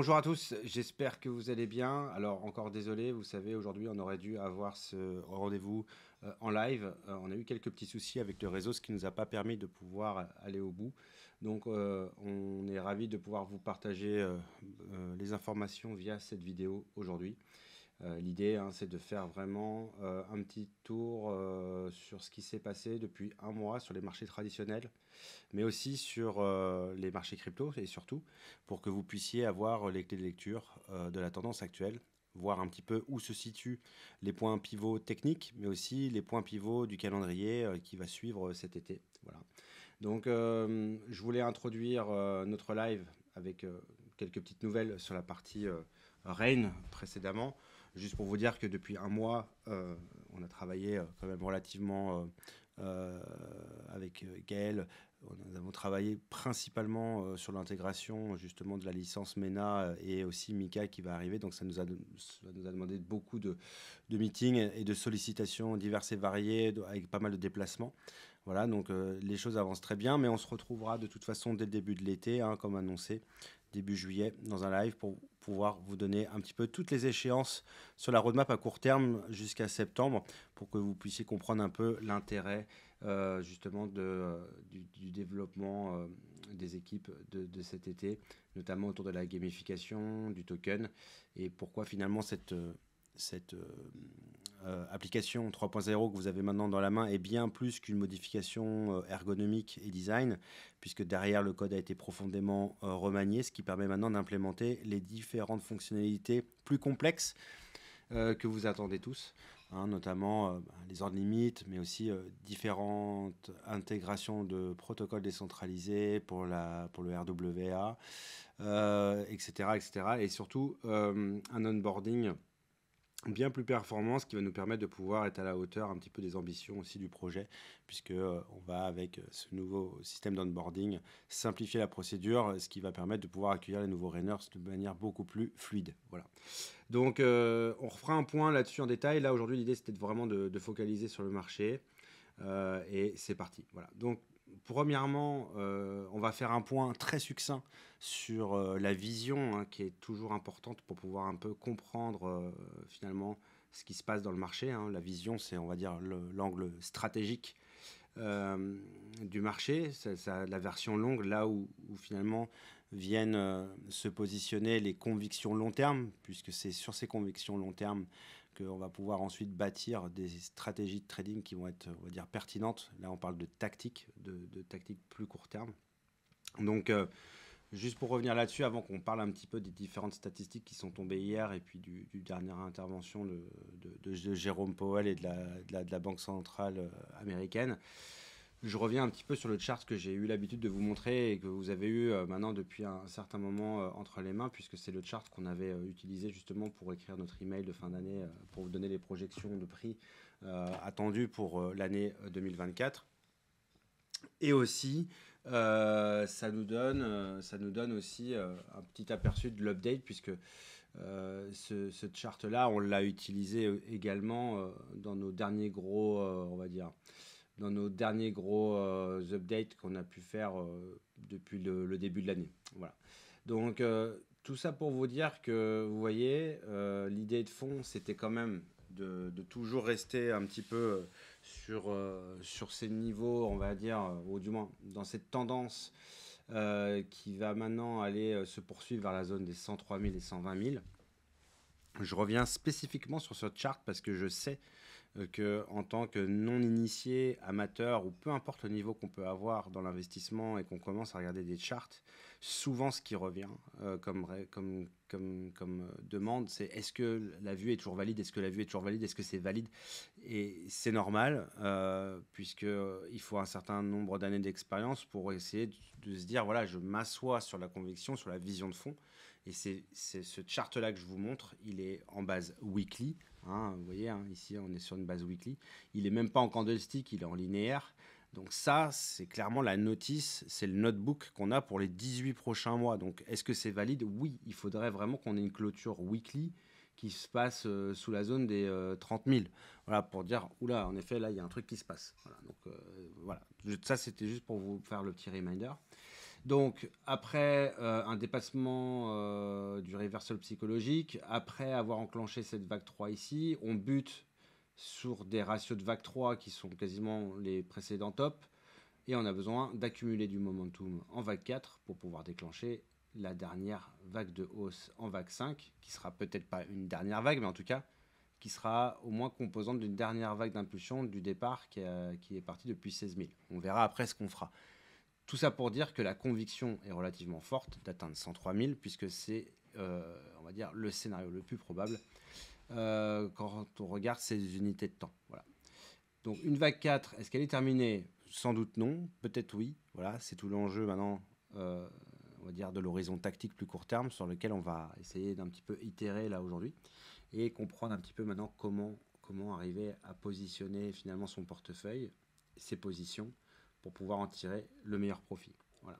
Bonjour à tous, j'espère que vous allez bien. Alors encore désolé, vous savez, aujourd'hui on aurait dû avoir ce rendez-vous euh, en live. Euh, on a eu quelques petits soucis avec le réseau, ce qui ne nous a pas permis de pouvoir euh, aller au bout. Donc on est ravi de pouvoir vous partager les informations via cette vidéo aujourd'hui. Euh, l'idée, hein, c'est de faire vraiment euh, un petit tour euh, sur ce qui s'est passé depuis un mois sur les marchés traditionnels, mais aussi sur les marchés crypto et surtout pour que vous puissiez avoir les clés de lecture de la tendance actuelle, voir un petit peu où se situent les points pivots techniques, mais aussi les points pivots du calendrier qui va suivre cet été. Donc, je voulais introduire notre live avec quelques petites nouvelles sur la partie Rain précédemment. Juste pour vous dire que depuis un mois, euh, on a travaillé euh, quand même relativement euh, avec Gaël. Nous avons travaillé principalement sur l'intégration justement de la licence MENA et aussi Mika qui va arriver. Donc ça nous a, demandé beaucoup de, meetings et de sollicitations diverses et variées avec pas mal de déplacements. Voilà, donc les choses avancent très bien, mais on se retrouvera de toute façon dès le début de l'été, hein, comme annoncé, début juillet dans un live pour pouvoir vous donner un petit peu toutes les échéances sur la roadmap à court terme jusqu'à septembre pour que vous puissiez comprendre un peu l'intérêt euh, justement du, développement euh, des équipes de, cet été, notamment autour de la gamification, du token et pourquoi finalement cette, euh, euh, application 3.0 que vous avez maintenant dans la main est bien plus qu'une modification euh, ergonomique et design, puisque derrière le code a été profondément euh, remanié, ce qui permet maintenant d'implémenter les différentes fonctionnalités plus complexes que vous attendez tous, hein, notamment bah, les ordres limites, mais aussi différentes intégrations de protocoles décentralisés pour, la, pour le RWA, etc., etc. Et surtout un onboarding bien plus performant, ce qui va nous permettre de pouvoir être à la hauteur un petit peu des ambitions aussi du projet, puisque euh, on va avec ce nouveau système d'onboarding simplifier la procédure, euh, ce qui va permettre de pouvoir accueillir les nouveaux rainers de manière beaucoup plus fluide. Voilà. Donc euh, on refera un point là-dessus en détail. Là aujourd'hui l'idée c'était vraiment de, focaliser sur le marché. et c'est parti. Voilà. Donc Premièrement, euh, on va faire un point très succinct sur euh, la vision hein, qui est toujours importante pour pouvoir un peu comprendre euh, finalement ce qui se passe dans le marché. Hein. La vision, c'est on va dire l'angle stratégique du marché, la version longue, là où finalement viennent se positionner les convictions long terme, puisque c'est sur ces convictions long terme on va pouvoir ensuite bâtir des stratégies de trading qui vont être, on va dire, pertinentes. Là, on parle de tactique, de, tactique plus court terme. Donc, euh, juste pour revenir là-dessus, avant qu'on parle un petit peu des différentes statistiques qui sont tombées hier et puis du, du dernière intervention de, de, Jérôme Powell et de la, la, la Banque centrale euh, américaine je reviens un petit peu sur le chart que j'ai eu l'habitude de vous montrer et que vous avez eu euh, maintenant depuis un certain moment euh, entre les mains, puisque c'est le chart qu'on avait euh, utilisé justement pour écrire notre email de fin d'année, pour vous donner les projections de prix attendues pour l'année 2024. Et aussi, ça, nous donne, ça nous donne aussi un petit aperçu de l'update, puisque ce, chart-là, on l'a utilisé également dans nos derniers gros, on va dire, dans nos derniers gros euh, updates qu'on a pu faire euh, depuis le, début de l'année. Voilà. Donc euh, tout ça pour vous dire que vous voyez, l'idée de fond, c'était quand même de, toujours rester un petit peu sur, sur ces niveaux, on va dire, ou du moins dans cette tendance qui va maintenant aller se poursuivre vers la zone des 103 000 et 120 000. Je reviens spécifiquement sur ce chart parce que je sais euh, que en tant que non initié, amateur ou peu importe le niveau qu'on peut avoir dans l'investissement et qu'on commence à regarder des charts, souvent ce qui revient euh, comme, comme, comme, comme euh, demande, c'est est-ce que la vue est toujours valide Est-ce que la vue est toujours valide Est-ce que c'est valide Et c'est normal, euh, puisqu'il faut un certain nombre d'années d'expérience pour essayer de, de se dire voilà, je m'assois sur la conviction, sur la vision de fond. Et c'est ce chart-là que je vous montre, il est en base weekly. Hein, vous voyez, hein, ici, on est sur une base weekly. Il n'est même pas en candlestick, il est en linéaire. Donc ça, c'est clairement la notice, c'est le notebook qu'on a pour les 18 prochains mois. Donc est-ce que c'est valide Oui, il faudrait vraiment qu'on ait une clôture weekly qui se passe euh, sous la zone des 30 euh, 000. Voilà, pour dire, oula, en effet, là, il y a un truc qui se passe. Voilà, donc euh, voilà, ça, c'était juste pour vous faire le petit reminder. Donc, après euh, un dépassement euh, du reversal psychologique, après avoir enclenché cette vague 3 ici, on bute sur des ratios de vague 3 qui sont quasiment les précédents tops. Et on a besoin d'accumuler du momentum en vague 4 pour pouvoir déclencher la dernière vague de hausse en vague 5, qui sera peut-être pas une dernière vague, mais en tout cas, qui sera au moins composante d'une dernière vague d'impulsion du départ qui, euh, qui est parti depuis 16 000. On verra après ce qu'on fera. Tout ça pour dire que la conviction est relativement forte d'atteindre 103 000, puisque c'est, euh, on va dire, le scénario le plus probable euh, quand on regarde ces unités de temps. Voilà. Donc une vague 4, est-ce qu'elle est terminée Sans doute non, peut-être oui. Voilà, c'est tout l'enjeu maintenant, euh, on va dire, de l'horizon tactique plus court terme, sur lequel on va essayer d'un petit peu itérer là aujourd'hui et comprendre un petit peu maintenant comment comment arriver à positionner finalement son portefeuille, ses positions pour pouvoir en tirer le meilleur profit. Voilà.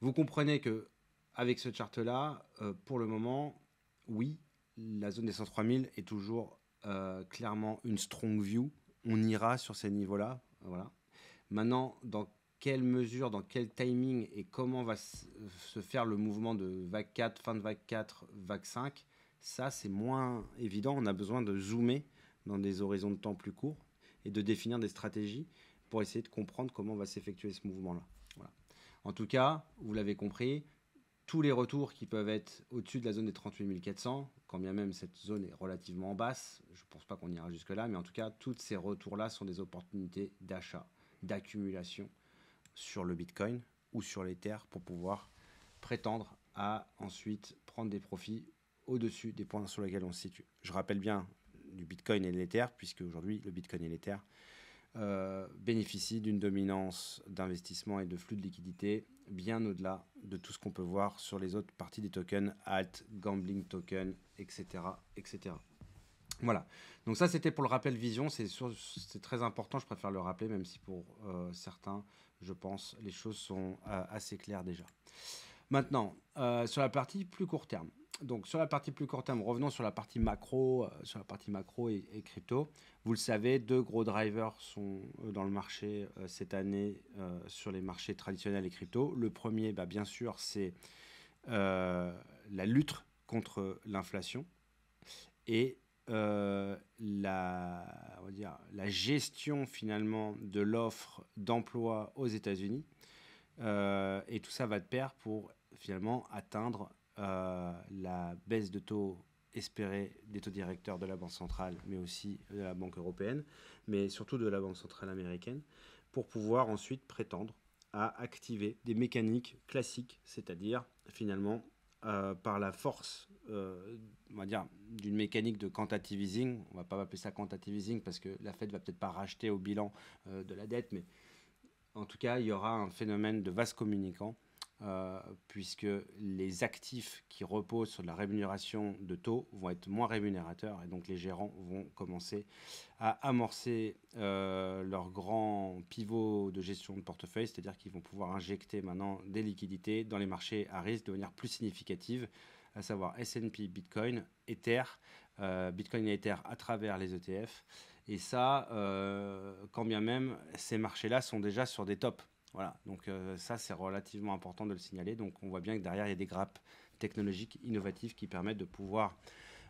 Vous comprenez que avec ce chart-là, euh, pour le moment, oui, la zone des 103 000 est toujours euh, clairement une strong view. On ira sur ces niveaux-là. Voilà. Maintenant, dans quelle mesure, dans quel timing et comment va se faire le mouvement de vague 4, fin de vague 4, vague 5, ça c'est moins évident. On a besoin de zoomer dans des horizons de temps plus courts et de définir des stratégies pour essayer de comprendre comment va s'effectuer ce mouvement-là. En tout cas, vous l'avez compris, tous les retours qui peuvent être au-dessus de la zone des 38 400, quand bien même cette zone est relativement basse, je ne pense pas qu'on ira jusque-là, mais en tout cas, tous ces retours-là sont des opportunités d'achat, d'accumulation sur le Bitcoin ou sur l'Ether pour pouvoir prétendre à ensuite prendre des profits au-dessus des points sur lesquels on se situe. Je rappelle bien du Bitcoin et de l'Ether, puisque aujourd'hui, le Bitcoin et l'Ether euh, bénéficient d'une dominance d'investissement et de flux de liquidité bien au-delà de tout ce qu'on peut voir sur les autres parties des tokens, alt, gambling token, etc. etc. Voilà. Donc ça, c'était pour le rappel vision. C'est, c'est très important. Je préfère le rappeler, même si pour euh, certains, je pense, les choses sont euh, assez claires déjà. Maintenant, sur la partie plus court terme donc sur la partie plus court terme, revenons sur la partie macro, euh, sur la partie macro et, crypto. Vous le savez, deux gros drivers sont euh, dans le marché euh, cette année sur les marchés traditionnels et crypto. Le premier, bah, bien sûr, c'est la lutte contre l'inflation et la, la gestion finalement de l'offre d'emploi aux États-Unis. et tout ça va de pair pour finalement atteindre euh, la baisse de taux espérée des taux directeurs de la Banque centrale, mais aussi de la Banque européenne, mais surtout de la Banque centrale américaine, pour pouvoir ensuite prétendre à activer des mécaniques classiques, c'est-à-dire finalement euh, par la force, euh, dire, d'une mécanique de quantitative easing. On va pas appeler ça quantitative easing parce que la Fed va peut-être pas racheter au bilan de la dette, mais en tout cas, il y aura un phénomène de vase communicant euh, puisque les actifs qui reposent sur la rémunération de taux vont être moins rémunérateurs et donc les gérants vont commencer à amorcer euh, leur grand pivot de gestion de portefeuille, c'est-à-dire qu'ils vont pouvoir injecter maintenant des liquidités dans les marchés à risque de manière plus significative, à savoir S&P, Bitcoin, Ether, euh, Bitcoin et Ether à travers les ETF. Et ça, quand bien même ces marchés-là sont déjà sur des tops voilà, donc euh, ça c'est relativement important de le signaler. Donc on voit bien que derrière il y a des grappes technologiques innovatives qui permettent de pouvoir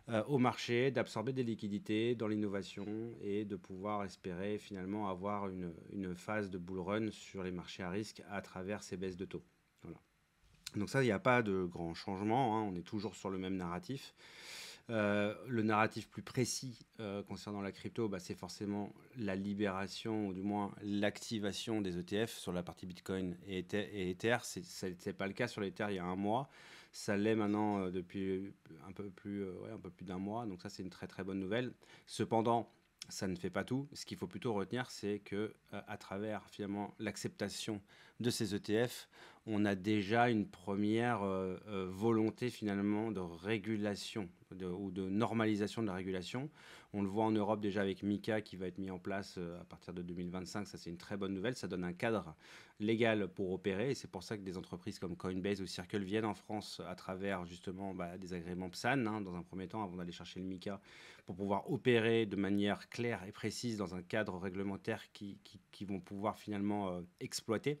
euh, au marché d'absorber des liquidités dans l'innovation et de pouvoir espérer finalement avoir une, phase de bull run sur les marchés à risque à travers ces baisses de taux. Voilà. Donc ça, il n'y a pas de grand changement, hein. on est toujours sur le même narratif. Euh, le narratif plus précis euh, concernant la crypto, bah, c'est forcément la libération ou du moins l'activation des ETF sur la partie Bitcoin et Ether. Et n'était pas le cas sur l'Ether il y a un mois. Ça l'est maintenant euh, depuis un peu plus, ouais, un peu plus d'un mois. Donc ça, c'est une très très bonne nouvelle. Cependant, ça ne fait pas tout. Ce qu'il faut plutôt retenir, c'est que à travers finalement l'acceptation de ces ETF, on a déjà une première euh, euh, volonté finalement de régulation ou de normalisation de la régulation. On le voit en Europe déjà avec MICA qui va être mis en place euh, à partir de 2025. Ça, c'est une très bonne nouvelle. Ça donne un cadre légal pour opérer. Et c'est pour ça que des entreprises comme Coinbase ou Circle viennent en France à travers justement bah, des agréments PSAN hein, dans un premier temps avant d'aller chercher le MICA pour pouvoir opérer de manière claire et précise dans un cadre réglementaire qui, qui vont pouvoir finalement exploiter.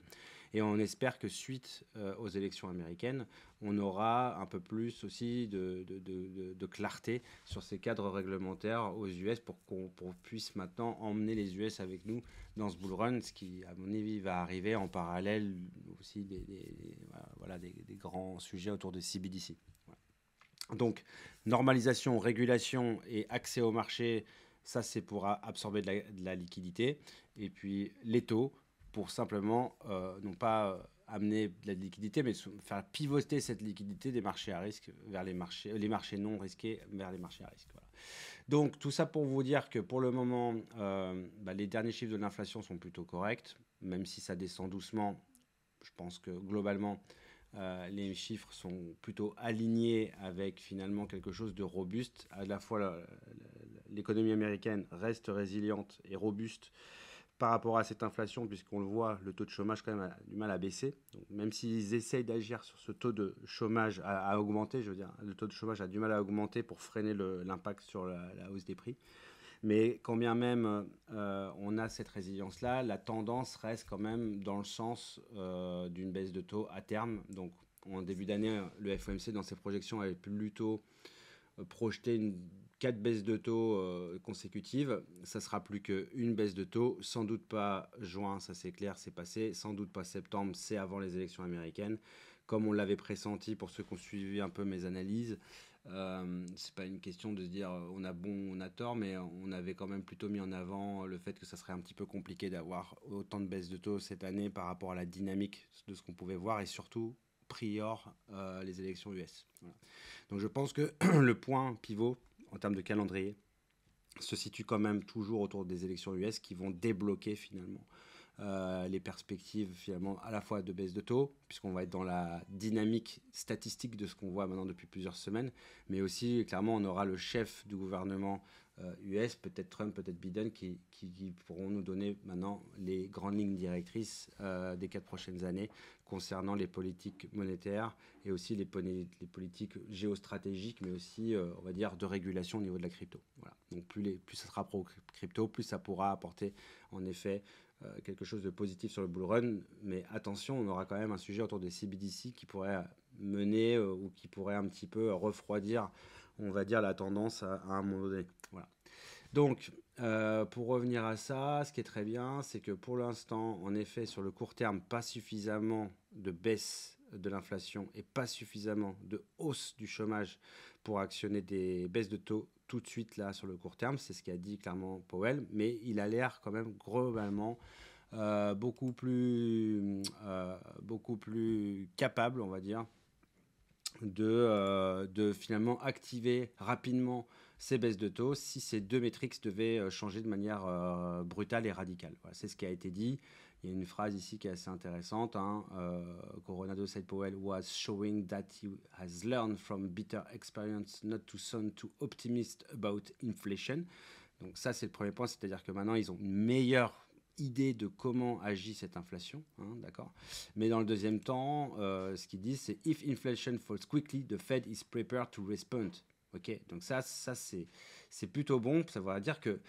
Et on espère que suite euh, aux élections américaines, on aura un peu plus aussi de, clarté sur ces cadres réglementaires aux US pour qu'on puisse maintenant emmener les US avec nous dans ce bull run, ce qui, à mon avis, va arriver en parallèle aussi des, voilà, des, grands sujets autour de CBDC. Donc, normalisation, régulation et accès au marché, ça c'est pour absorber de la liquidité. Et puis les taux, pour simplement, euh, non pas euh, amener de la liquidité, mais faire pivoter cette liquidité des marchés à risque vers les marchés, euh, les marchés non risqués vers les marchés à risque. Donc tout ça pour vous dire que pour le moment, bah, les derniers chiffres de l'inflation sont plutôt corrects, même si ça descend doucement. Je pense que globalement, les chiffres sont plutôt alignés avec finalement quelque chose de robuste. À la fois, l'économie américaine reste résiliente et robuste par rapport à cette inflation, puisqu'on le voit, le taux de chômage quand même a du mal à baisser. Donc, même s'ils essayent d'agir sur ce taux de chômage à, augmenter, je veux dire, le taux de chômage a du mal à augmenter pour freiner l'impact sur la, hausse des prix. Mais quand bien même euh, on a cette résilience-là, la tendance reste quand même dans le sens euh, d'une baisse de taux à terme. Donc en début d'année, le FOMC dans ses projections avait plutôt euh, projeté une quatre baisses de taux euh, consécutives, ça sera plus qu'une baisse de taux, sans doute pas juin, ça c'est clair, c'est passé, sans doute pas septembre, c'est avant les élections américaines, comme on l'avait pressenti pour ceux qui ont suivi un peu mes analyses. Euh, c'est pas une question de se dire euh, on a bon, on a tort, mais on avait quand même plutôt mis en avant le fait que ça serait un petit peu compliqué d'avoir autant de baisses de taux cette année par rapport à la dynamique de ce qu'on pouvait voir et surtout prior euh, les élections US. Donc je pense que le point pivot en termes de calendrier, se situe quand même toujours autour des élections US qui vont débloquer finalement euh, les perspectives finalement à la fois de baisse de taux, puisqu'on va être dans la dynamique statistique de ce qu'on voit maintenant depuis plusieurs semaines, mais aussi clairement on aura le chef du gouvernement US, euh, peut-être Trump, peut-être Biden, qui, pourront nous donner maintenant les grandes lignes directrices euh, des quatre prochaines années concernant les politiques monétaires et aussi les, les politiques géostratégiques, mais aussi, euh, on va dire, de régulation au niveau de la crypto. Voilà. Donc plus, les, plus ça sera pro-crypto, plus ça pourra apporter, en effet, quelque chose de positif sur le bull run. Mais attention, on aura quand même un sujet autour des CBDC qui pourrait mener ou qui pourrait un petit peu refroidir on va dire, la tendance à, un moment Voilà. Donc, euh, pour revenir à ça, ce qui est très bien, c'est que pour l'instant, en effet, sur le court terme, pas suffisamment de baisse de l'inflation et pas suffisamment de hausse du chômage pour actionner des baisses de taux tout de suite là sur le court terme. C'est ce qu'a dit clairement Powell, mais il a l'air quand même globalement euh, beaucoup, plus, euh, beaucoup plus capable, on va dire, euh, de, finalement activer rapidement ces baisses de taux si ces deux métriques devaient euh, changer de manière euh, brutale et radicale. Voilà, c'est ce qui a été dit. Il y a une phrase ici qui est assez intéressante. Hein, Coronado said Powell was showing that he has learned from bitter experience not to sound too optimist about inflation. Donc ça, c'est le premier point, c'est-à-dire que maintenant, ils ont une meilleure idée de comment agit cette inflation, hein, d'accord Mais dans le deuxième temps, euh, ce qu'ils disent, c'est « If inflation falls quickly, the Fed is prepared to respond ». Ok, donc ça, ça c'est, c'est plutôt bon, ça veut dire que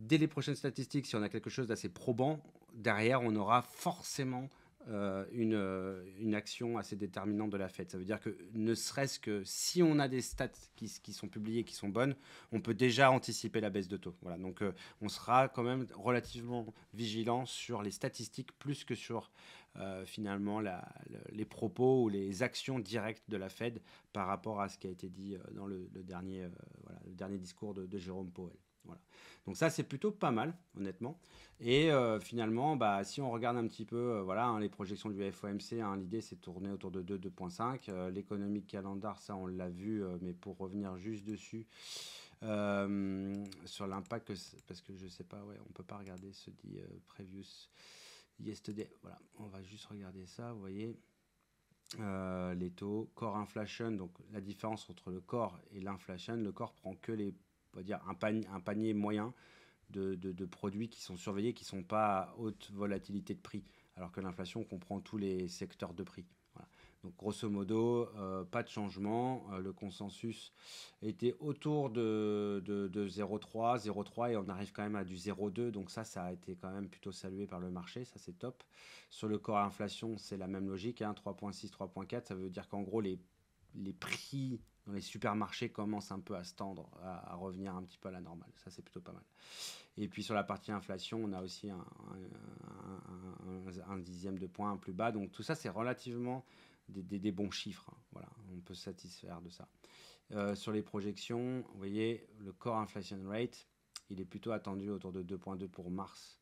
dès les prochaines statistiques, si on a quelque chose d'assez probant, derrière, on aura forcément euh, une, euh, une, action assez déterminante de la Fed. Ça veut dire que ne serait-ce que si on a des stats qui, sont publiées, qui sont bonnes, on peut déjà anticiper la baisse de taux. Voilà, donc euh, on sera quand même relativement vigilant sur les statistiques plus que sur finalement la, les propos ou les actions directes de la Fed par rapport à ce qui a été dit dans le, dernier, voilà, le dernier discours de, de Jérôme Powell. Donc ça, c'est plutôt pas mal, honnêtement. Et euh, finalement, bah, si on regarde un petit peu euh, voilà, hein, les projections du FOMC, hein, l'idée c'est de tourner autour de 2, 2.5. Euh, l'économie L'économique calendar, ça on l'a vu, mais pour revenir juste dessus, sur l'impact, parce que je sais pas, ouais, on peut pas regarder ce dit previous yesterday. Voilà, on va juste regarder ça, vous voyez. les taux, core inflation, donc la différence entre le core et l'inflation, le core prend que les on va dire un panier, un panier moyen de, produits qui sont surveillés, qui ne sont pas à haute volatilité de prix, alors que l'inflation comprend tous les secteurs de prix. Donc grosso modo, euh, pas de changement. Euh, le consensus était autour de, de, 0,3, 0,3 et on arrive quand même à du 0,2. Donc ça, ça a été quand même plutôt salué par le marché. Ça, c'est top. Sur le corps à inflation, c'est la même logique. 1 3,6, 3,4, ça veut dire qu'en gros, les, les prix les supermarchés commencent un peu à se tendre, à, revenir un petit peu à la normale. Ça, c'est plutôt pas mal. Et puis sur la partie inflation, on a aussi un, dixième de point plus bas. Donc tout ça, c'est relativement des, bons chiffres. Hein. Voilà, on peut se satisfaire de ça. Euh, sur les projections, vous voyez, le core inflation rate, il est plutôt attendu autour de 2,2 pour mars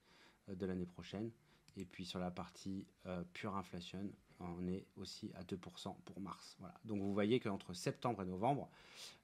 euh, de l'année prochaine. Et puis sur la partie euh, pure inflation, on est aussi à 2% pour mars. Voilà. Donc vous voyez qu'entre septembre et novembre,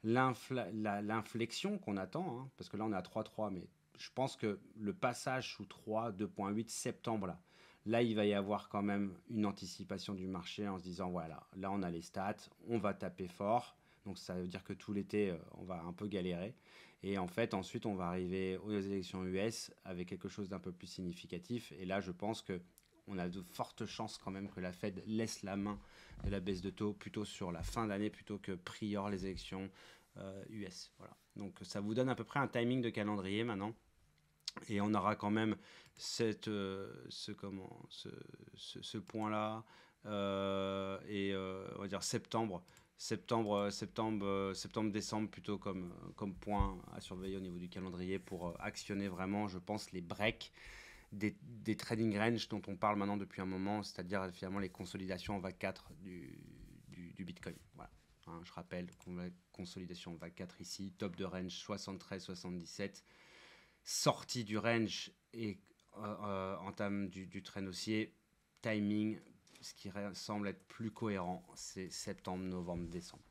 l'inflexion qu'on attend, hein, parce que là on est à 3,3, mais je pense que le passage sous 3, 2,8 septembre, là, là il va y avoir quand même une anticipation du marché en se disant voilà, là on a les stats, on va taper fort. Donc ça veut dire que tout l'été, euh, on va un peu galérer. Et en fait, ensuite, on va arriver aux élections US avec quelque chose d'un peu plus significatif. Et là, je pense que on a de fortes chances quand même que la Fed laisse la main de la baisse de taux plutôt sur la fin d'année plutôt que prior les élections US. Euh, voilà. Donc ça vous donne à peu près un timing de calendrier maintenant. Et on aura quand même cette, euh, ce, comment, ce, ce, point-là. Euh, et on va dire septembre, septembre, septembre, septembre, décembre plutôt comme, comme point à surveiller au niveau du calendrier pour actionner vraiment, je pense, les breaks des, trading range dont on parle maintenant depuis un moment, c'est-à-dire finalement les consolidations en vague 4 du, Bitcoin. Voilà. Hein, je rappelle consolidation en vague 4 ici, top de range 73-77, sortie du range et euh, euh, entame du, du train haussier, timing, ce qui semble être plus cohérent, c'est septembre, novembre, décembre.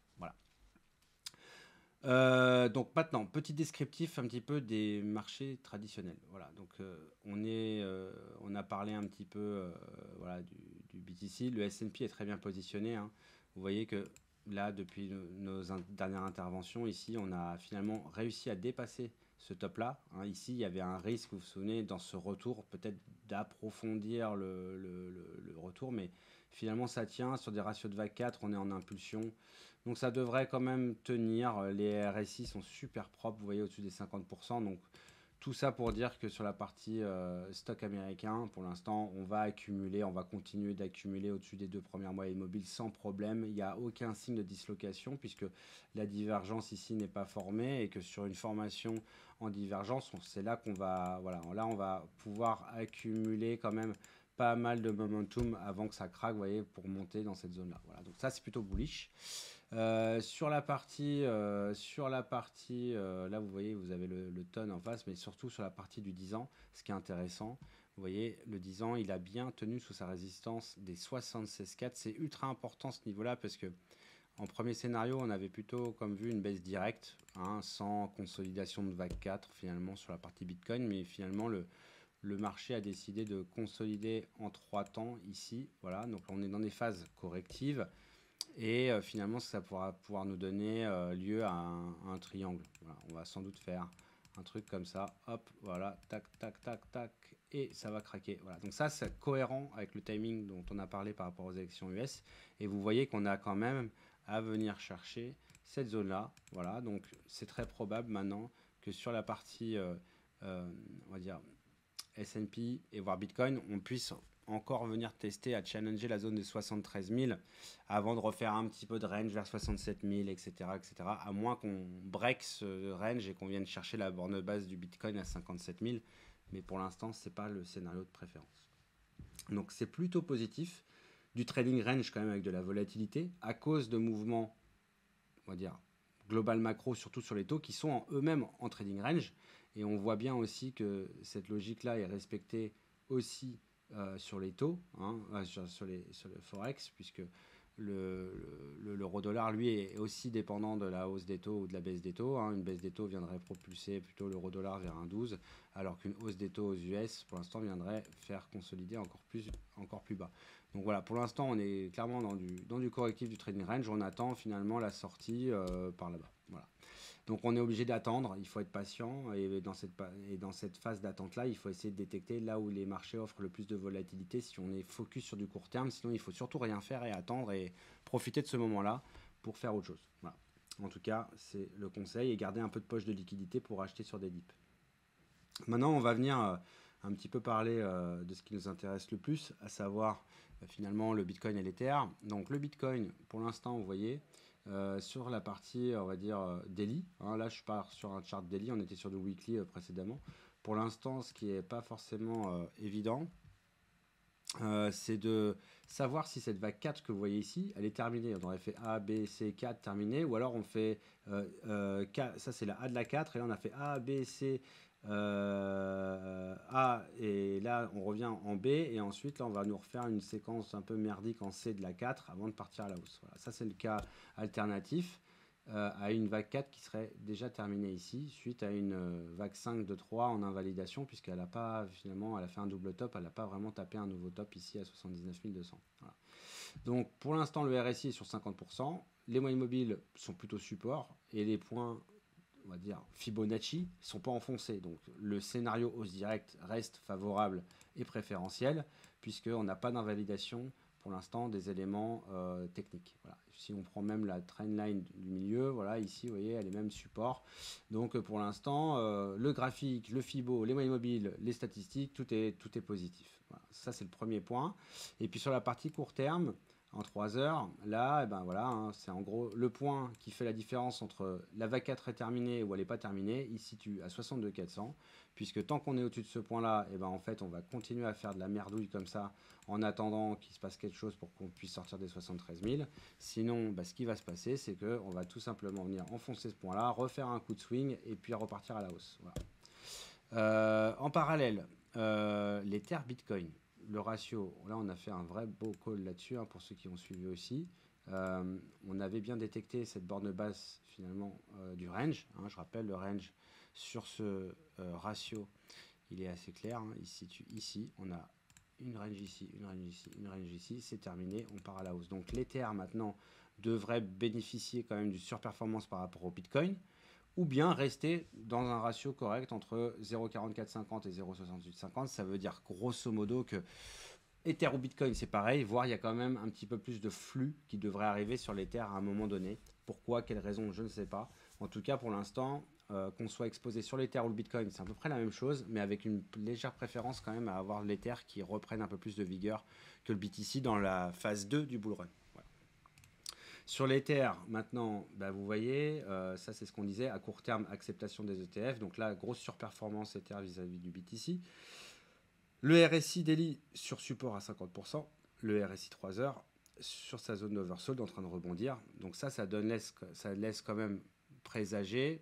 Euh, donc maintenant, petit descriptif un petit peu des marchés traditionnels. Voilà, donc euh, on, est, euh, on a parlé un petit peu voilà, du, BTC. Le S&P est très bien positionné. Hein. Vous voyez que là, depuis nos dernières interventions, ici, on a finalement réussi à dépasser ce top-là. Hein. Ici, il y avait un risque, vous vous souvenez, dans ce retour, peut-être d'approfondir le, le, le, le, retour, mais finalement, ça tient sur des ratios de vague 4 on est en impulsion. Donc ça devrait quand même tenir. Les RSI sont super propres, vous voyez au-dessus des 50%. Donc tout ça pour dire que sur la partie euh, stock américain, pour l'instant, on va accumuler, on va continuer d'accumuler au-dessus des deux premières moyennes mobiles sans problème. Il n'y a aucun signe de dislocation puisque la divergence ici n'est pas formée et que sur une formation en divergence, c'est là qu'on va, voilà, là on va pouvoir accumuler quand même pas mal de momentum avant que ça craque, vous voyez, pour monter dans cette zone-là. Voilà, donc ça c'est plutôt bullish. Euh, sur la partie, euh, sur la partie euh, là vous voyez, vous avez le, le, tonne en face, mais surtout sur la partie du 10 ans, ce qui est intéressant, vous voyez, le 10 ans, il a bien tenu sous sa résistance des 76,4. C'est ultra important ce niveau-là parce que en premier scénario, on avait plutôt comme vu une baisse directe, hein, sans consolidation de vague 4 finalement sur la partie Bitcoin, mais finalement le, le marché a décidé de consolider en trois temps ici. Voilà, donc on est dans des phases correctives. Et euh, finalement, ça pourra pouvoir nous donner euh, lieu à un, triangle. on va sans doute faire un truc comme ça. Hop, voilà, tac, tac, tac, tac. Et ça va craquer. Voilà. Donc ça, c'est cohérent avec le timing dont on a parlé par rapport aux élections US. Et vous voyez qu'on a quand même à venir chercher cette zone-là. Voilà, donc c'est très probable maintenant que sur la partie, euh, on va dire, S&P et voir Bitcoin, on puisse encore venir tester, à challenger la zone des 73 000 avant de refaire un petit peu de range vers 67 000, etc. etc. à moins qu'on break ce range et qu'on vienne chercher la borne base du Bitcoin à 57 000. Mais pour l'instant, ce n'est pas le scénario de préférence. Donc c'est plutôt positif. Du trading range quand même avec de la volatilité à cause de mouvements, on va dire, global macro, surtout sur les taux, qui sont en eux-mêmes en trading range. Et on voit bien aussi que cette logique-là est respectée aussi euh, sur les taux, hein, euh, sur, le forex, puisque le, l'euro-dollar, lui, est aussi dépendant de la hausse des taux ou de la baisse des taux. Hein. Une baisse des taux viendrait propulser plutôt l'euro-dollar vers un 12, alors qu'une hausse des taux aux US, pour l'instant, viendrait faire consolider encore plus, encore plus bas. Donc voilà, pour l'instant, on est clairement dans du, dans du correctif du trading range. On attend finalement la sortie euh, par là-bas. Voilà. Donc on est obligé d'attendre, il faut être patient et dans cette, phase d'attente-là, il faut essayer de détecter là où les marchés offrent le plus de volatilité si on est focus sur du court terme, sinon il faut surtout rien faire et attendre et profiter de ce moment-là pour faire autre chose. En tout cas, c'est le conseil et garder un peu de poche de liquidité pour acheter sur des dips. Maintenant, on va venir euh, un petit peu parler euh, de ce qui nous intéresse le plus, à savoir euh, finalement le Bitcoin et l'Ether. Donc le Bitcoin, pour l'instant, vous voyez, euh, sur la partie, on va dire, euh, daily, hein, là je pars sur un chart daily, on était sur du weekly euh, précédemment. Pour l'instant, ce qui n'est pas forcément évident, c'est de savoir si cette vague 4 que vous voyez ici, elle est terminée. On aurait fait A, B, C, 4 terminée, ou alors on fait, ça c'est la A de la 4, et là on a fait A, B, C, euh, a, et là on revient en B, et ensuite là on va nous refaire une séquence un peu merdique en C de la 4 avant de partir à la hausse. Voilà, ça c'est le cas alternatif euh, à une vague 4 qui serait déjà terminée ici, suite à une euh, vague 5 de 3 en invalidation, puisqu'elle n'a pas finalement, elle a fait un double top, elle n'a pas vraiment tapé un nouveau top ici à 79 200. Donc pour l'instant le RSI est sur 50%, les moyennes mobiles sont plutôt support, et les points on va dire, Fibonacci, sont pas enfoncés. Donc le scénario hausse direct reste favorable et préférentiel, puisqu'on n'a pas d'invalidation pour l'instant des éléments euh, techniques. Si on prend même la trendline du milieu, voilà, ici, vous voyez, elle est même support. Donc pour l'instant, euh, le graphique, le FIBO, les moyens mobiles, les statistiques, tout est, tout est positif. Ça, c'est le premier point. Et puis sur la partie court terme, en 3 heures. Là, et eh ben voilà, hein, c'est en gros le point qui fait la différence entre la 4 est terminée ou elle n'est pas terminée. Il situe à 62,400. puisque tant qu'on est au-dessus de ce point-là, et eh ben en fait, on va continuer à faire de la merdouille comme ça en attendant qu'il se passe quelque chose pour qu'on puisse sortir des 73 000. Sinon, bah, ce qui va se passer, c'est que on va tout simplement venir enfoncer ce point-là, refaire un coup de swing et puis repartir à la hausse. Euh, en parallèle, euh, les terres Bitcoin le ratio, là on a fait un vrai beau call là-dessus hein, pour ceux qui ont suivi aussi. Euh, on avait bien détecté cette borne basse finalement euh, du range. Hein. je rappelle le range sur ce euh, ratio, il est assez clair. Hein. il se situe ici. On a une range ici, une range ici, une range ici. C'est terminé. On part à la hausse. Donc l'Ether maintenant devrait bénéficier quand même du surperformance par rapport au Bitcoin ou bien rester dans un ratio correct entre 0,4450 et 0,6850. Ça veut dire grosso modo que Ether ou Bitcoin, c'est pareil, voire il y a quand même un petit peu plus de flux qui devrait arriver sur l'Ether à un moment donné. Pourquoi, quelle raison, je ne sais pas. En tout cas, pour l'instant, euh, qu'on soit exposé sur l'Ether ou le Bitcoin, c'est à peu près la même chose, mais avec une légère préférence quand même à avoir l'Ether qui reprenne un peu plus de vigueur que le BTC dans la phase 2 du bull run. Sur l'Ether, maintenant, bah, vous voyez, euh, ça c'est ce qu'on disait, à court terme, acceptation des ETF. Donc là, grosse surperformance Ether vis-à-vis du BTC. Le RSI daily sur support à 50%, le RSI 3 heures sur sa zone d'oversold en train de rebondir. Donc ça, ça, donne laisse, quand même présager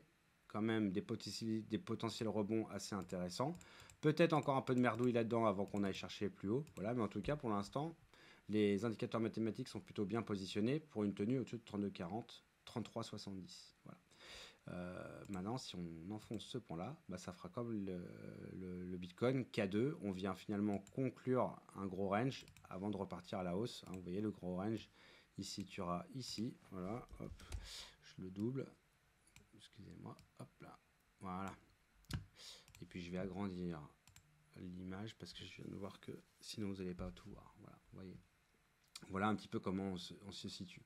quand même des, potentiels, des potentiels rebonds assez intéressants. Peut-être encore un peu de merdouille là-dedans avant qu'on aille chercher plus haut. Voilà, mais en tout cas, pour l'instant, les indicateurs mathématiques sont plutôt bien positionnés pour une tenue au-dessus de 32,40, 33,70. Voilà. Euh, maintenant, si on enfonce ce point là bah, ça fera comme le, Bitcoin K2. On vient finalement conclure un gros range avant de repartir à la hausse. Hein, vous voyez le gros range ici, tu auras ici. Voilà, hop, je le double. Excusez-moi, hop là, voilà. Et puis je vais agrandir l'image parce que je viens de voir que sinon vous n'allez pas tout voir. Voilà, vous voyez. Voilà un petit peu comment on se, situe.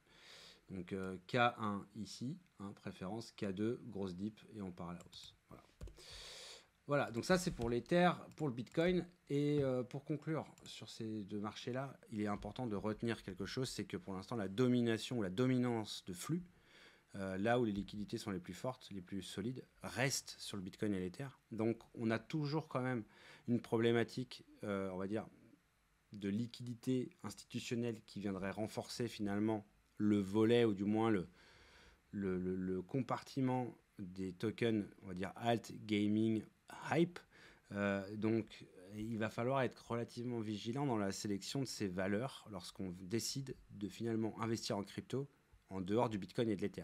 Donc euh, K1 ici, hein, préférence, K2, grosse dip, et on part à la hausse. Voilà. donc ça c'est pour l'Ether, pour le Bitcoin. Et euh, pour conclure sur ces deux marchés-là, il est important de retenir quelque chose, c'est que pour l'instant la domination ou la dominance de flux, euh, là où les liquidités sont les plus fortes, les plus solides, reste sur le Bitcoin et l'Ether. Donc on a toujours quand même une problématique, on va dire, de liquidité institutionnelle qui viendrait renforcer finalement le volet ou du moins le, compartiment des tokens, on va dire alt, gaming, hype. Euh, donc il va falloir être relativement vigilant dans la sélection de ces valeurs lorsqu'on décide de finalement investir en crypto en dehors du Bitcoin et de l'Ether.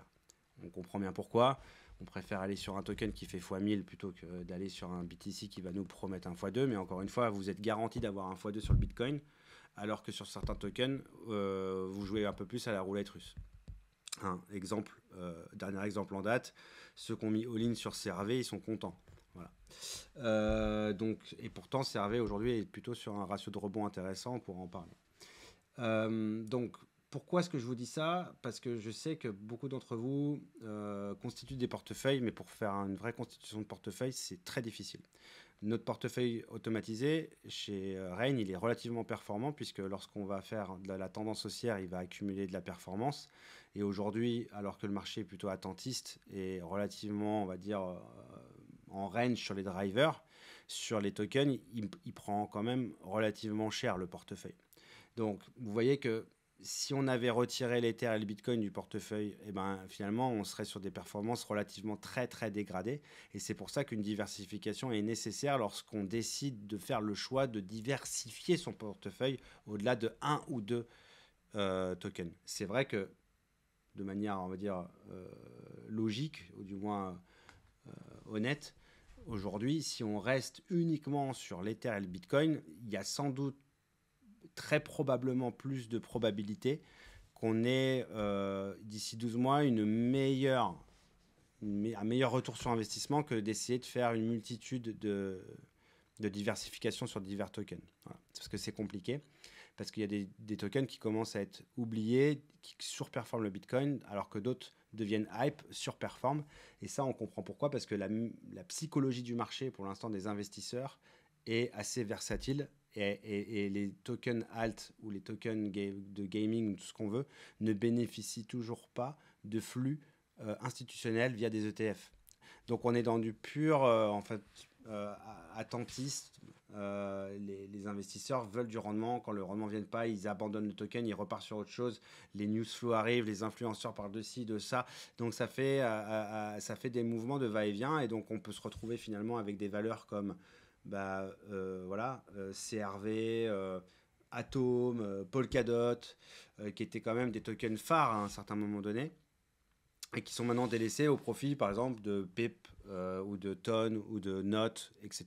On comprend bien pourquoi on préfère aller sur un token qui fait x1000 plutôt que d'aller sur un BTC qui va nous promettre un x2. Mais encore une fois, vous êtes garanti d'avoir un x2 sur le Bitcoin, alors que sur certains tokens, euh, vous jouez un peu plus à la roulette russe. Un exemple, euh, dernier exemple en date, ceux qui ont mis all-in sur CRV, ils sont contents. Voilà. Euh, donc, et pourtant, CRV aujourd'hui est plutôt sur un ratio de rebond intéressant, pour en parler. donc, pourquoi est-ce que je vous dis ça Parce que je sais que beaucoup d'entre vous euh, constituent des portefeuilles, mais pour faire une vraie constitution de portefeuille, c'est très difficile. Notre portefeuille automatisé chez euh, Rain, il est relativement performant puisque lorsqu'on va faire de la tendance haussière, il va accumuler de la performance. Et aujourd'hui, alors que le marché est plutôt attentiste et relativement, on va dire, euh, en range sur les drivers, sur les tokens, il prend quand même relativement cher le portefeuille. Donc, vous voyez que si on avait retiré l'Ether et le Bitcoin du portefeuille, eh ben, finalement, on serait sur des performances relativement très, très dégradées. Et c'est pour ça qu'une diversification est nécessaire lorsqu'on décide de faire le choix de diversifier son portefeuille au-delà de un ou deux euh, tokens. C'est vrai que, de manière, on va dire, euh, logique, ou du moins euh, honnête, aujourd'hui, si on reste uniquement sur l'Ether et le Bitcoin, il y a sans doute très probablement plus de probabilité qu'on ait euh, d'ici 12 mois une meilleure, un meilleur retour sur investissement que d'essayer de faire une multitude de, de diversification sur divers tokens. Parce que c'est compliqué, parce qu'il y a des, tokens qui commencent à être oubliés, qui surperforment le Bitcoin, alors que d'autres deviennent hype, surperforment. Et ça, on comprend pourquoi, parce que la, la psychologie du marché, pour l'instant, des investisseurs, est assez versatile et, les tokens alt ou les tokens de gaming, tout ce qu'on veut, ne bénéficient toujours pas de flux euh, institutionnels via des ETF. Donc on est dans du pur, euh, en fait, euh, attentiste. Les, les, investisseurs veulent du rendement. Quand le rendement ne vient pas, ils abandonnent le token, ils repartent sur autre chose. Les news flow arrivent, les influenceurs parlent de ci, de ça. Donc ça fait, ça fait des mouvements de va-et-vient. Et donc on peut se retrouver finalement avec des valeurs comme bah, euh, voilà, euh, CRV, euh, Atom, Polkadot, qui étaient quand même des tokens phares à un certain moment donné, et qui sont maintenant délaissés au profit, par exemple, de PIP e ou de TON ou de NOT, etc.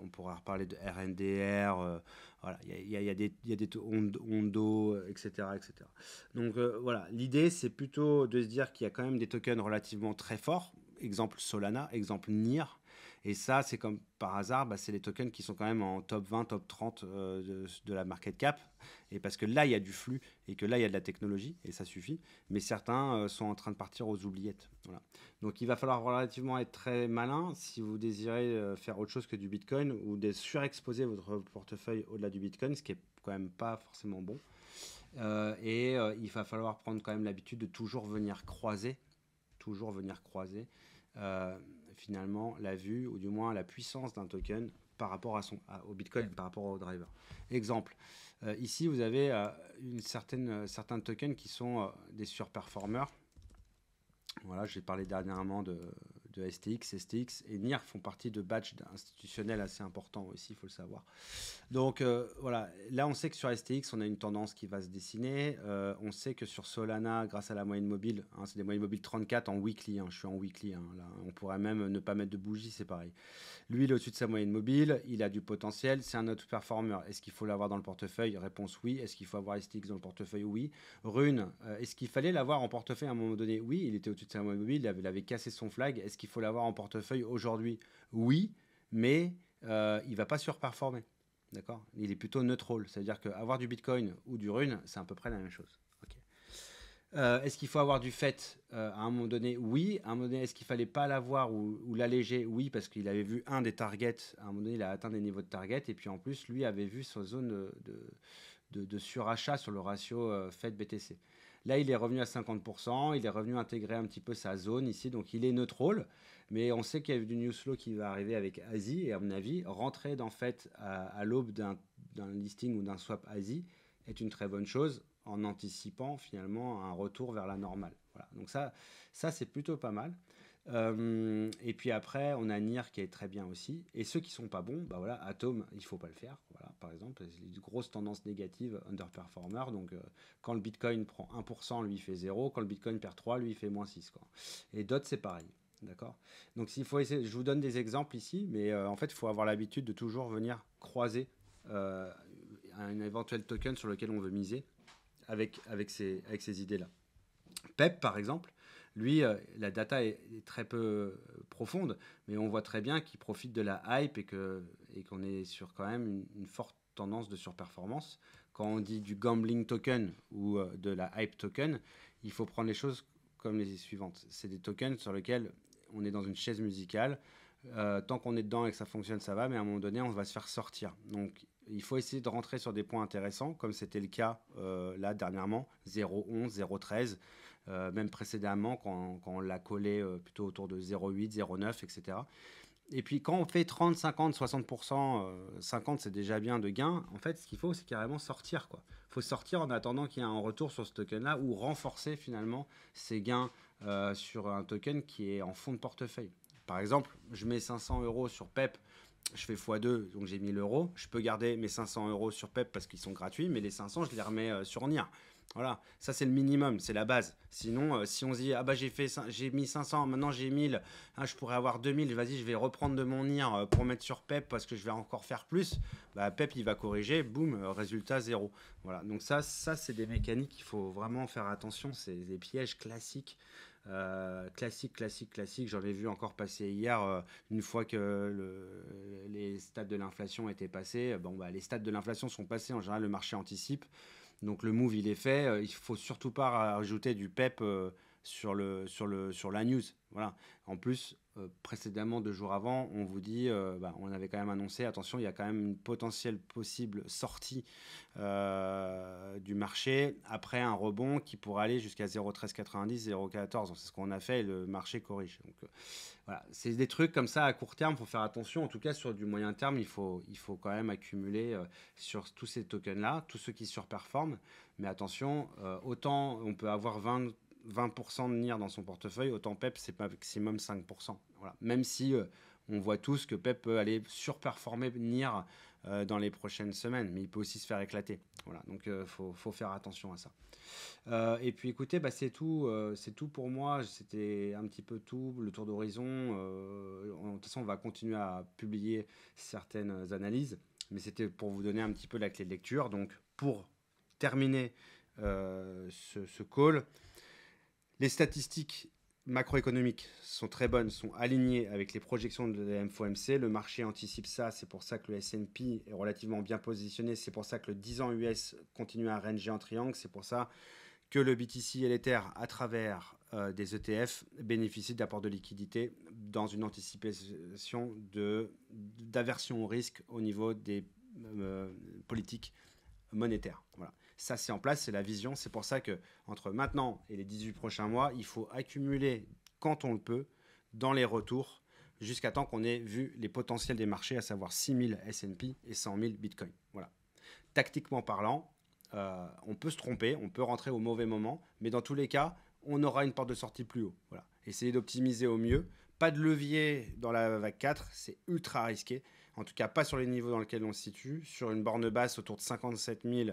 on pourra reparler de RNDR, voilà, il y, y a, des, y a des ondo, etc., etc. Donc voilà, l'idée c'est plutôt de se dire qu'il y a quand même des tokens relativement très forts, exemple Solana, exemple NIR, et ça, c'est comme par hasard, bah, c'est les tokens qui sont quand même en top 20, top 30 euh, de, la market cap. Et parce que là, il y a du flux et que là, il y a de la technologie et ça suffit. Mais certains euh, sont en train de partir aux oubliettes. Donc, il va falloir relativement être très malin si vous désirez euh, faire autre chose que du Bitcoin ou de surexposer votre portefeuille au-delà du Bitcoin, ce qui est quand même pas forcément bon. et il va falloir prendre quand même l'habitude de toujours venir croiser, toujours venir croiser finalement la vue ou du moins la puissance d'un token par rapport à son, au Bitcoin, par rapport au driver. Exemple, euh, ici vous avez euh, une certaine, euh, certains tokens qui sont des surperformers. Voilà, j'ai parlé dernièrement de, de STX, STX et NIR font partie de batchs institutionnels assez importants aussi, il faut le savoir. Donc euh, voilà, là on sait que sur STX, on a une tendance qui va se dessiner. Euh, on sait que sur Solana, grâce à la moyenne mobile, hein, c'est des moyennes mobiles 34 en weekly, hein, je suis en weekly, hein, là, on pourrait même ne pas mettre de bougie, c'est pareil. Lui, il est au-dessus de sa moyenne mobile, il a du potentiel, c'est un autre performer. Est-ce qu'il faut l'avoir dans le portefeuille Réponse oui. Est-ce qu'il faut avoir STX dans le portefeuille Oui. Rune, euh, est-ce qu'il fallait l'avoir en portefeuille à un moment donné Oui, il était au-dessus de sa moyenne mobile, il avait, cassé son flag. Est-ce il faut l'avoir en portefeuille aujourd'hui Oui, mais euh, il ne va pas surperformer. D'accord Il est plutôt neutre C'est-à-dire qu'avoir du Bitcoin ou du Rune, c'est à peu près la même chose. Euh, est-ce qu'il faut avoir du fait euh, à un moment donné Oui. À un moment est-ce qu'il fallait pas l'avoir ou, l'alléger Oui, parce qu'il avait vu un des targets. À un moment donné, il a atteint des niveaux de target. Et puis en plus, lui avait vu sa zone de, de surachat sur le ratio Fed-BTC. Là, il est revenu à 50%, il est revenu intégrer un petit peu sa zone ici, donc il est neutre Mais on sait qu'il y a du news flow qui va arriver avec Asie, et à mon avis, rentrer fait à, à l'aube d'un listing ou d'un swap Asie est une très bonne chose en anticipant finalement un retour vers la normale. Voilà. Donc ça, ça c'est plutôt pas mal. Euh, et puis après, on a NIR qui est très bien aussi. Et ceux qui sont pas bons, bah voilà, Atom, il faut pas le faire. Voilà, par exemple, une grosse tendance négative, underperformer. Donc, euh, quand le Bitcoin prend 1%, lui, il fait 0. Quand le Bitcoin perd 3, lui, il fait moins 6. Quoi. Et d'autres, c'est pareil. D'accord Donc, s'il faut essayer, je vous donne des exemples ici, mais euh, en fait, il faut avoir l'habitude de toujours venir croiser un éventuel token sur lequel on veut miser avec, avec ces, avec ces idées-là. PEP, par exemple, lui, euh, la data est, très peu euh, profonde, mais on voit très bien qu'il profite de la hype et qu'on est sur quand même une, forte tendance de surperformance. Quand on dit du gambling token ou euh, de la hype token, il faut prendre les choses comme les suivantes. C'est des tokens sur lesquels on est dans une chaise musicale. tant qu'on est dedans et que ça fonctionne, ça va, mais à un moment donné, on va se faire sortir. Donc, il faut essayer de rentrer sur des points intéressants, comme c'était le cas là dernièrement, 0.11, 0.13. Euh, même précédemment quand, on l'a collé euh, plutôt autour de 0,8, 0,9, etc. Et puis quand on fait 30, 50, 60%, 50 c'est déjà bien de gain, en fait ce qu'il faut c'est carrément sortir. Il faut sortir en attendant qu'il y ait un retour sur ce token-là ou renforcer finalement ses gains euh, sur un token qui est en fond de portefeuille. Par exemple, je mets 500 euros sur PEP, je fais x2, donc j'ai 1000 euros. Je peux garder mes 500 euros sur PEP parce qu'ils sont gratuits, mais les 500, je les remets sur NIR. Voilà, ça c'est le minimum, c'est la base. Sinon, euh, si on se dit, ah bah j'ai fait, j'ai mis 500, maintenant j'ai 1000, hein, je pourrais avoir 2000, vas-y, je vais reprendre de mon IR euh, pour mettre sur PEP parce que je vais encore faire plus, bah PEP il va corriger, boum, euh, résultat zéro. Voilà, donc ça, ça c'est des mécaniques il faut vraiment faire attention, c'est des pièges classiques. classiques, classique, classique, J'en ai vu encore passer hier, une fois que les stades de l'inflation étaient passés. Bon, bah, les stades de l'inflation sont passés, en général, le marché anticipe. Donc le move, il est fait. Euh, il faut surtout pas rajouter du PEP euh, sur, le, sur, le, sur la news. Voilà. En plus, euh, précédemment, deux jours avant, on vous dit, euh, bah, on avait quand même annoncé, attention, il y a quand même une potentielle possible sortie euh, du marché après un rebond qui pourrait aller jusqu'à 0,1390, 0,14. C'est ce qu'on a fait et le marché corrige. Donc voilà, c'est des trucs comme ça à court terme, il faut faire attention. En tout cas, sur du moyen terme, il faut, il faut quand même accumuler sur tous ces tokens-là, tous ceux qui surperforment. Mais attention, autant on peut avoir 20 20% de NIR dans son portefeuille, autant PEP, c'est maximum 5%. Voilà. Même si euh, on voit tous que PEP peut aller surperformer NIR euh, dans les prochaines semaines, mais il peut aussi se faire éclater. Voilà, donc il euh, faut, faut, faire attention à ça. et puis écoutez, bah, c'est tout, c'est tout pour moi. C'était un petit peu tout, le tour d'horizon. de toute façon, on va continuer à publier certaines analyses, mais c'était pour vous donner un petit peu la clé de lecture. Donc pour terminer ce, call. Les statistiques macroéconomiques sont très bonnes, sont alignées avec les projections de la Le marché anticipe ça, c'est pour ça que le S&P est relativement bien positionné, c'est pour ça que le 10 ans US continue à ranger en triangle, c'est pour ça que le BTC et l'Ether, à travers euh, des ETF, bénéficient d'apports de liquidité dans une anticipation d'aversion au risque au niveau des euh, politiques monétaires. Voilà ça c'est en place, c'est la vision. C'est pour ça que entre maintenant et les 18 prochains mois, il faut accumuler quand on le peut dans les retours jusqu'à temps qu'on ait vu les potentiels des marchés, à savoir 6000 S&P et 100 000 Bitcoin. Voilà. Tactiquement parlant, euh, on peut se tromper, on peut rentrer au mauvais moment, mais dans tous les cas, on aura une porte de sortie plus haut. Voilà. Essayez d'optimiser au mieux. Pas de levier dans la vague 4, c'est ultra risqué. En tout cas, pas sur les niveaux dans lesquels on se situe. Sur une borne basse autour de 57 000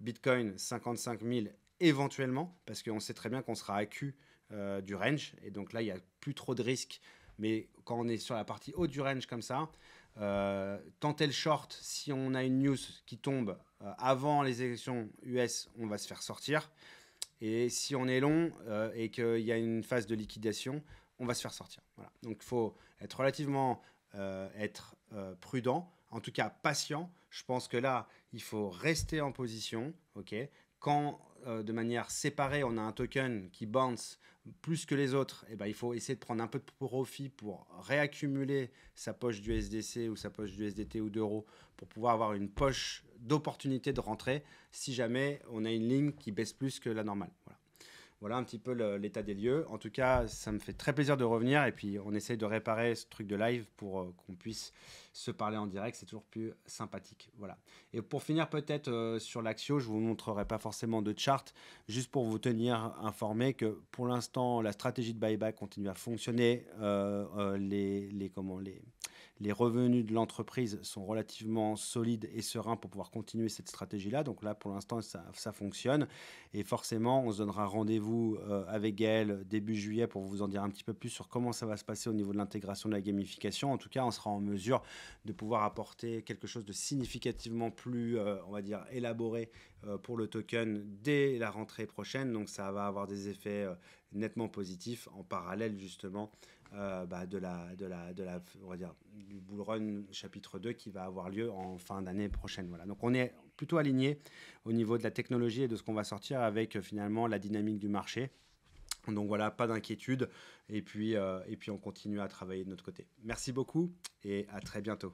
Bitcoin 55 000 éventuellement, parce qu'on sait très bien qu'on sera à Q euh, du range, et donc là, il n'y a plus trop de risques. Mais quand on est sur la partie haute du range comme ça, euh, tant tenter le short, si on a une news qui tombe euh, avant les élections US, on va se faire sortir. Et si on est long et qu'il y a une phase de liquidation, on va se faire sortir. Voilà. Donc il faut être relativement être prudent, en tout cas patient, je pense que là, il faut rester en position, ok quand euh, de manière séparée, on a un token qui bounce plus que les autres, et eh ben, il faut essayer de prendre un peu de profit pour réaccumuler sa poche du SDC ou sa poche du SDT ou d'euros pour pouvoir avoir une poche d'opportunité de rentrer si jamais on a une ligne qui baisse plus que la normale. Voilà. Voilà un petit peu l'état des lieux. En tout cas, ça me fait très plaisir de revenir et puis on essaye de réparer ce truc de live pour euh, qu'on puisse se parler en direct. C'est toujours plus sympathique. Voilà. Et pour finir peut-être euh, sur l'Axio, je vous montrerai pas forcément de charte, juste pour vous tenir informé que pour l'instant la stratégie de buyback continue à fonctionner. Euh, les, les comment les les revenus de l'entreprise sont relativement solides et sereins pour pouvoir continuer cette stratégie-là. Donc là, pour l'instant, ça, fonctionne. Et forcément, on se donnera rendez-vous euh, avec Gaël début juillet pour vous en dire un petit peu plus sur comment ça va se passer au niveau de l'intégration de la gamification. En tout cas, on sera en mesure de pouvoir apporter quelque chose de significativement plus, euh, on va dire, élaboré euh, pour le token dès la rentrée prochaine. Donc ça va avoir des effets nettement positifs en parallèle justement euh, bah, de la, de la, de la, dire, du Bull Run chapitre 2 qui va avoir lieu en fin d'année prochaine. Voilà. Donc on est plutôt aligné au niveau de la technologie et de ce qu'on va sortir avec euh, finalement la dynamique du marché. Donc voilà, pas d'inquiétude. Et puis, euh, et puis on continue à travailler de notre côté. Merci beaucoup et à très bientôt.